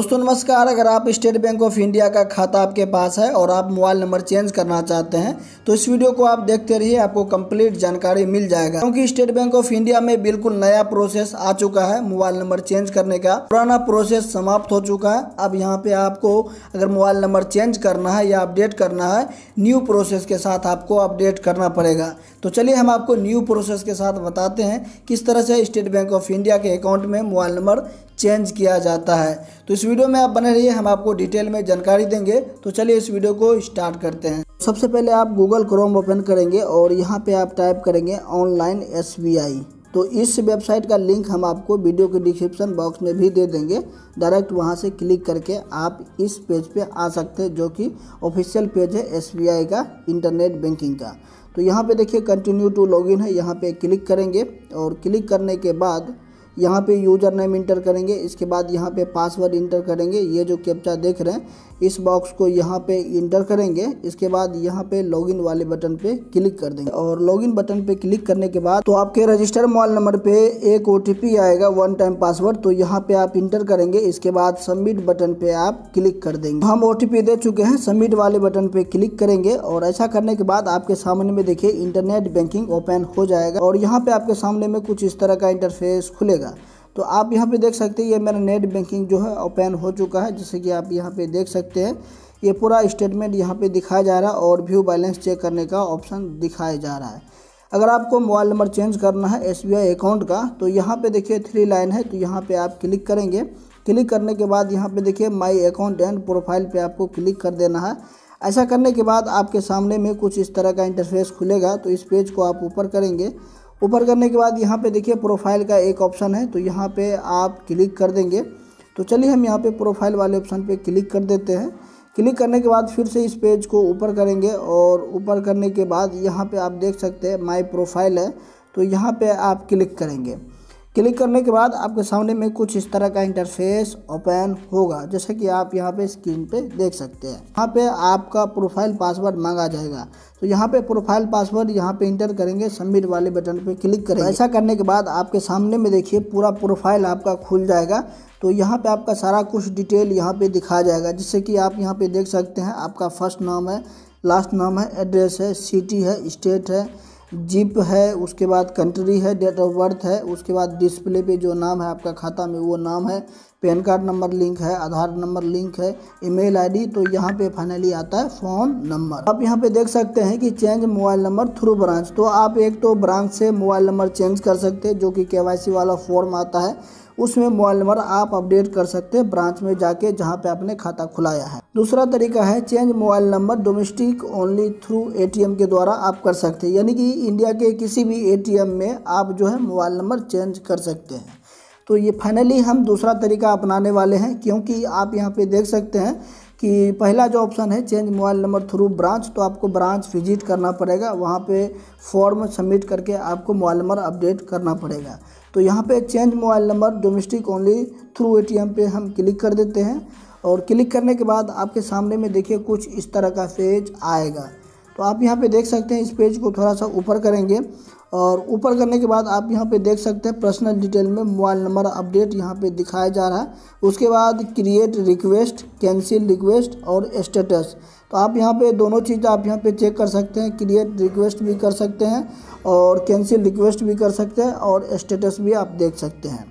दोस्तों नमस्कार अगर आप स्टेट बैंक ऑफ इंडिया का खाता आपके पास है और आप मोबाइल नंबर चेंज करना चाहते हैं तो इस वीडियो को आप देखते रहिए आपको कंप्लीट जानकारी मिल जाएगा क्योंकि स्टेट बैंक ऑफ इंडिया में बिल्कुल नया प्रोसेस आ चुका है मोबाइल नंबर चेंज करने का पुराना प्रोसेस समाप्त हो चुका है अब यहाँ पे आपको अगर मोबाइल नंबर चेंज करना है या अपडेट करना है न्यू प्रोसेस के साथ आपको अपडेट करना पड़ेगा तो चलिए हम आपको न्यू प्रोसेस के साथ बताते हैं किस तरह से स्टेट बैंक ऑफ इंडिया के अकाउंट में मोबाइल नंबर चेंज किया जाता है तो इस वीडियो में आप बने रहिए हम आपको डिटेल में जानकारी देंगे तो चलिए इस वीडियो को स्टार्ट करते हैं सबसे पहले आप गूगल क्रोम ओपन करेंगे और यहाँ पे आप टाइप करेंगे ऑनलाइन एस तो इस वेबसाइट का लिंक हम आपको वीडियो के डिस्क्रिप्शन बॉक्स में भी दे देंगे डायरेक्ट वहाँ से क्लिक करके आप इस पेज पे आ सकते हैं जो कि ऑफिशियल पेज है एस का इंटरनेट बैंकिंग का तो यहाँ पे देखिए कंटिन्यू टू लॉगिन है यहाँ पे क्लिक करेंगे और क्लिक करने के बाद यहाँ पे यूज़र नेम इंटर करेंगे इसके बाद यहाँ पे पासवर्ड इंटर करेंगे ये जो कैप्चा देख रहे हैं इस बॉक्स को यहाँ पे इंटर करेंगे इसके बाद यहाँ पे लॉगिन वाले बटन पे क्लिक कर देंगे और लॉगिन बटन पे क्लिक करने के बाद तो आपके रजिस्टर मोबाइल नंबर पे एक ओ आएगा वन टाइम पासवर्ड तो यहाँ पे आप इंटर करेंगे इसके बाद सबमिट बटन पे आप क्लिक कर देंगे हम ओ दे चुके हैं सबमिट वाले बटन पे क्लिक करेंगे और ऐसा करने के बाद आपके सामने में देखिए इंटरनेट बैंकिंग ओपन हो जाएगा और यहाँ पे आपके सामने में कुछ इस तरह का इंटरफेस खुलेगा कीजिएगा तो आप यहाँ पे देख सकते हैं ये मेरा नेट बैंकिंग जो है ओपन हो चुका है जैसे कि आप यहाँ पे देख सकते हैं ये पूरा स्टेटमेंट यहाँ पे दिखाया जा रहा है और व्यू बैलेंस चेक करने का ऑप्शन दिखाया जा रहा है अगर आपको मोबाइल नंबर चेंज करना है एस अकाउंट का तो यहाँ पे देखिए थ्री लाइन है तो यहाँ पे आप क्लिक करेंगे क्लिक करने के बाद यहाँ पे देखिए माई अकाउंट एंड प्रोफाइल पर आपको क्लिक कर देना है ऐसा करने के बाद आपके सामने में कुछ इस तरह का इंटरफेस खुलेगा तो इस पेज को आप ऊपर करेंगे ऊपर करने के बाद यहाँ पे देखिए प्रोफाइल का एक ऑप्शन है तो यहाँ पे आप क्लिक कर देंगे तो चलिए हम यहाँ पे प्रोफाइल वाले ऑप्शन पे क्लिक कर देते हैं क्लिक करने के बाद फिर से इस पेज को ऊपर करेंगे और ऊपर करने के बाद यहाँ पे आप देख सकते हैं माय प्रोफाइल है तो यहाँ पे आप क्लिक करेंगे क्लिक करने के बाद आपके सामने में कुछ इस तरह का इंटरफेस ओपन होगा जैसा कि आप यहाँ पे स्क्रीन पे देख सकते हैं यहाँ पे आपका प्रोफाइल पासवर्ड मांगा जाएगा तो यहाँ पे प्रोफाइल पासवर्ड यहाँ पे इंटर करेंगे सबमिट वाले बटन पे क्लिक करेंगे ऐसा करने के बाद आपके सामने में देखिए पूरा प्रोफाइल आपका खुल जाएगा तो यहाँ पे आपका सारा कुछ डिटेल यहाँ पे दिखा जाएगा जिससे कि आप यहाँ पे देख सकते हैं आपका फर्स्ट नाम है लास्ट नाम है एड्रेस है सिटी है स्टेट है जिप है उसके बाद कंट्री है डेट ऑफ बर्थ है उसके बाद डिस्प्ले पे जो नाम है आपका खाता में वो नाम है पैन कार्ड नंबर लिंक है आधार नंबर लिंक है ईमेल आईडी तो यहाँ पे फाइनली आता है फ़ोन नंबर आप यहाँ पे देख सकते हैं कि change mobile number through branch तो आप एक तो ब्रांच से मोबाइल नंबर चेंज कर सकते हैं जो कि के वाला फॉर्म आता है उसमें मोबाइल नंबर आप अपडेट कर सकते हैं ब्रांच में जाके जहाँ पे आपने खाता खुलाया है दूसरा तरीका है change mobile number domestic only through ATM के द्वारा आप कर सकते हैं यानी कि इंडिया के किसी भी एटीएम में आप जो है मोबाइल नंबर चेंज कर सकते हैं तो ये फाइनली हम दूसरा तरीका अपनाने वाले हैं क्योंकि आप यहाँ पे देख सकते हैं कि पहला जो ऑप्शन है change mobile number through branch तो आपको ब्रांच विजिट करना पड़ेगा वहाँ पे फॉर्म सबमिट करके आपको मोबाइल नंबर अपडेट करना पड़ेगा तो यहाँ पे change mobile number domestic only through a पे हम क्लिक कर देते हैं और क्लिक करने के बाद आपके सामने में देखिए कुछ इस तरह का पेज आएगा तो आप यहाँ पर देख सकते हैं इस पेज को थोड़ा सा ऊपर करेंगे और ऊपर करने के बाद आप यहाँ पे देख सकते हैं पर्सनल डिटेल में मोबाइल नंबर अपडेट यहाँ पे दिखाया जा रहा है उसके बाद क्रिएट रिक्वेस्ट कैंसिल रिक्वेस्ट और स्टेटस तो आप यहाँ पे दोनों चीज़ आप यहाँ पे चेक कर सकते हैं क्रिएट रिक्वेस्ट भी कर सकते हैं और कैंसिल रिक्वेस्ट भी कर सकते हैं और स्टेटस भी आप देख सकते हैं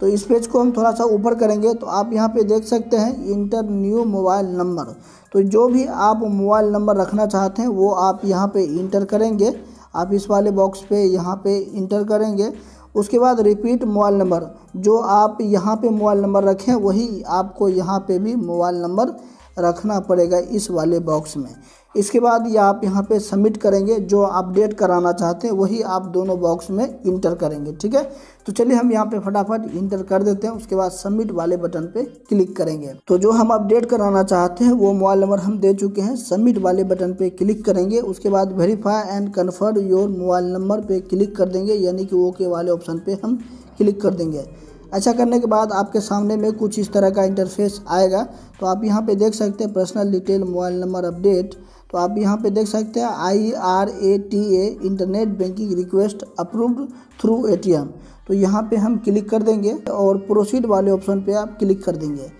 तो इस पेज को हम थोड़ा सा ऊपर करेंगे तो आप यहाँ पे देख सकते हैं इंटर न्यू मोबाइल नंबर तो जो भी आप मोबाइल नंबर रखना चाहते हैं वो आप यहाँ पे इंटर करेंगे आप इस वाले बॉक्स पे यहाँ पे इंटर करेंगे उसके बाद रिपीट मोबाइल नंबर जो आप यहाँ पे मोबाइल नंबर रखें वही आपको यहाँ पे भी मोबाइल नंबर रखना पड़ेगा इस वाले बॉक्स में इसके बाद ये आप यहाँ पे सबमिट करेंगे जो अपडेट कराना चाहते हैं वही आप दोनों बॉक्स में इंटर करेंगे ठीक है तो चलिए हम यहाँ पे फटाफट इंटर कर देते हैं उसके बाद सबमिट वाले बटन पे क्लिक करेंगे तो जो हम अपडेट कराना चाहते हैं वो मोबाइल नंबर हम दे चुके हैं सबमिट वाले बटन पे क्लिक करेंगे उसके बाद verify and confirm your mobile number पर क्लिक कर देंगे यानी कि ओके वाले ऑप्शन पर हम क्लिक कर देंगे ऐसा करने के बाद आपके सामने में कुछ इस तरह का इंटरफेस आएगा तो आप यहाँ पे देख सकते हैं personal detail mobile number update तो आप यहाँ पे देख सकते हैं I R A T A internet banking request approved through A T M तो यहाँ पे हम क्लिक कर देंगे और प्रोसीड वाले ऑप्शन पे आप क्लिक कर देंगे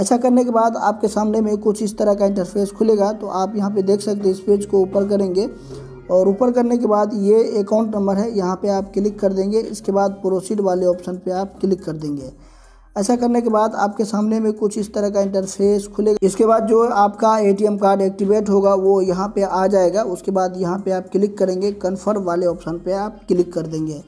ऐसा करने के बाद आपके सामने में कुछ इस तरह का इंटरफेस खुलेगा तो आप यहाँ पे देख सकते हैं इस पेज को ऊपर करेंगे और ऊपर करने के बाद ये अकाउंट नंबर है यहाँ पे आप क्लिक कर देंगे इसके बाद प्रोसीड वाले ऑप्शन पे आप क्लिक कर देंगे ऐसा करने के बाद आपके सामने में कुछ इस तरह का इंटरफेस खुलेगा इसके बाद जो आपका एटीएम कार्ड एक्टिवेट होगा वो यहाँ पे आ जाएगा उसके बाद यहाँ पे आप क्लिक करेंगे कन्फर्म वाले ऑप्शन पर आप क्लिक कर देंगे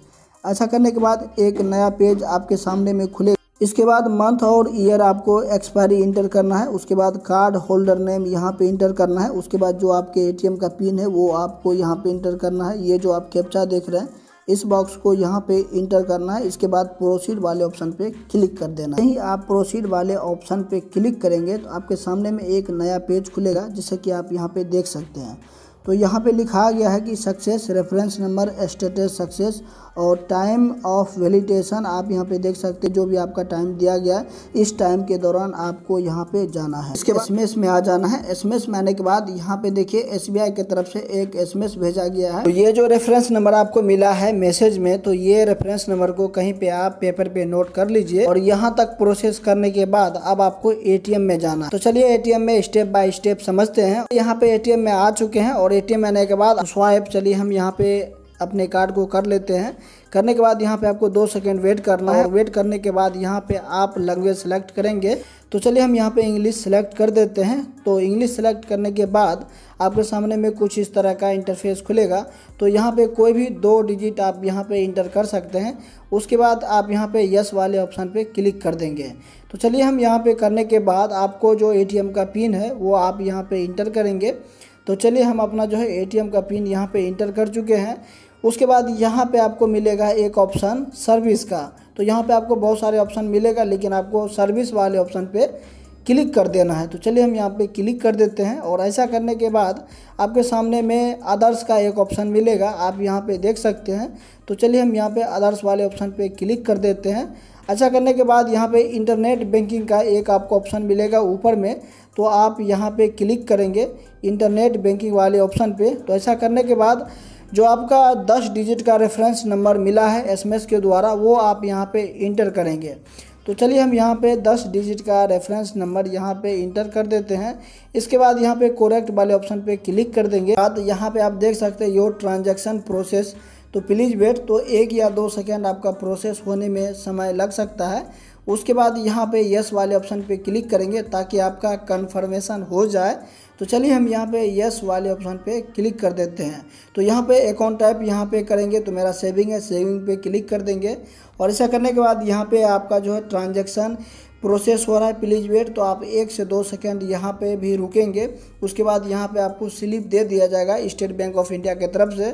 ऐसा करने के बाद एक नया पेज आपके सामने में खुलेगा इसके बाद मंथ और ईयर आपको एक्सपायरी इंटर करना है उसके बाद कार्ड होल्डर नेम यहाँ पे इंटर करना है उसके बाद जो आपके एटीएम का पिन है वो आपको यहाँ पे इंटर करना है ये जो आप कैप्चा देख रहे हैं इस बॉक्स को यहाँ पे इंटर करना है इसके बाद प्रोसीड वाले ऑप्शन पे क्लिक कर देना यही आप प्रोसीड वाले ऑप्शन पे क्लिक करेंगे तो आपके सामने में एक नया पेज खुलेगा जिसे कि आप यहाँ पे देख सकते हैं तो यहाँ पे लिखा गया है कि success reference number status success और टाइम ऑफ वैलिडेशन आप यहाँ पे देख सकते हैं जो भी आपका टाइम दिया गया है इस टाइम के दौरान आपको यहाँ पे जाना है इसके बाद एसएमएस में आ जाना है एसएमएस में आने के बाद यहाँ पे देखिए एसबीआई की तरफ से एक एसएमएस भेजा गया है तो ये जो रेफरेंस नंबर आपको मिला है मैसेज में तो ये रेफरेंस नंबर को कहीं पे आप पेपर पे नोट कर लीजिए और यहाँ तक प्रोसेस करने के बाद अब आपको ए में जाना है तो चलिए ए में स्टेप बाय स्टेप समझते हैं यहाँ पे ए में आ चुके हैं और ए में आने के बाद स्वाइप चलिए हम यहाँ पे अपने कार्ड को कर लेते हैं करने के बाद यहाँ पे आपको दो सेकेंड वेट करना है वेट करने के बाद यहाँ पे आप लैंग्वेज सेलेक्ट करेंगे तो चलिए हम यहाँ पे इंग्लिश सेलेक्ट कर देते हैं तो इंग्लिश सेलेक्ट करने के बाद आपके सामने में कुछ इस तरह का इंटरफेस खुलेगा तो यहाँ पे कोई भी दो डिजिट आप यहाँ पे इंटर कर सकते हैं उसके बाद आप यहाँ पे यस वाले ऑप्शन पे क्लिक कर देंगे तो चलिए हम यहाँ पे करने के बाद आपको जो ए का पिन है वो आप यहाँ पर इंटर करेंगे तो चलिए हम अपना जो है ए का पिन यहाँ पर इंटर कर चुके हैं उसके बाद यहाँ पे आपको मिलेगा एक ऑप्शन सर्विस का तो यहाँ पे आपको बहुत सारे ऑप्शन मिलेगा लेकिन आपको सर्विस वाले ऑप्शन पे क्लिक कर देना है तो चलिए हम यहाँ पे क्लिक कर देते हैं और ऐसा करने के बाद आपके सामने में आदर्श का एक ऑप्शन मिलेगा आप यहाँ पे देख सकते हैं तो चलिए हम यहाँ पे आदर्श वाले ऑप्शन पे क्लिक कर देते हैं ऐसा अच्छा, करने के बाद यहाँ पे इंटरनेट बैंकिंग का एक आपको ऑप्शन मिलेगा ऊपर में तो आप यहाँ पर क्लिक करेंगे इंटरनेट बैंकिंग वाले ऑप्शन पर तो ऐसा करने के बाद जो आपका दस डिजिट का रेफरेंस नंबर मिला है एसएमएस के द्वारा वो आप यहाँ पे इंटर करेंगे तो चलिए हम यहाँ पे 10 डिजिट का रेफरेंस नंबर यहाँ पे इंटर कर देते हैं इसके बाद यहाँ पे कोरेक्ट वाले ऑप्शन पे क्लिक कर देंगे बाद यहाँ पे आप देख सकते हैं योर ट्रांजैक्शन प्रोसेस तो प्लीज़ वेट तो एक या दो सेकेंड आपका प्रोसेस होने में समय लग सकता है उसके बाद यहाँ पे यस वाले ऑप्शन पे क्लिक करेंगे ताकि आपका कन्फर्मेशन हो जाए तो चलिए हम यहाँ पे यस वाले ऑप्शन पे क्लिक कर देते हैं तो यहाँ पे अकाउंट टाइप यहाँ पे करेंगे तो मेरा सेविंग है सेविंग पे क्लिक कर देंगे और ऐसा करने के बाद यहाँ पे आपका जो है ट्रांजेक्शन प्रोसेस हो रहा है प्लीज़ वेट तो आप एक से दो सेकेंड यहाँ पे भी रुकेंगे उसके बाद यहाँ पे आपको स्लिप दे दिया जाएगा स्टेट बैंक ऑफ इंडिया के तरफ से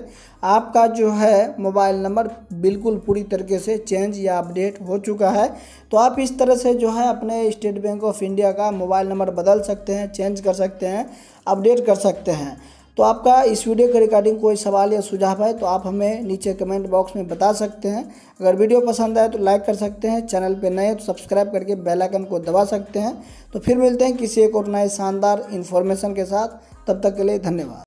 आपका जो है मोबाइल नंबर बिल्कुल पूरी तरीके से चेंज या अपडेट हो चुका है तो आप इस तरह से जो है अपने स्टेट बैंक ऑफ इंडिया का मोबाइल नंबर बदल सकते हैं चेंज कर सकते हैं अपडेट कर सकते हैं तो आपका इस वीडियो के रिकॉर्डिंग कोई सवाल या सुझाव है तो आप हमें नीचे कमेंट बॉक्स में बता सकते हैं अगर वीडियो पसंद आए तो लाइक कर सकते हैं चैनल पर नए तो सब्सक्राइब करके बेल आइकन को दबा सकते हैं तो फिर मिलते हैं किसी एक और नए शानदार इन्फॉर्मेशन के साथ तब तक के लिए धन्यवाद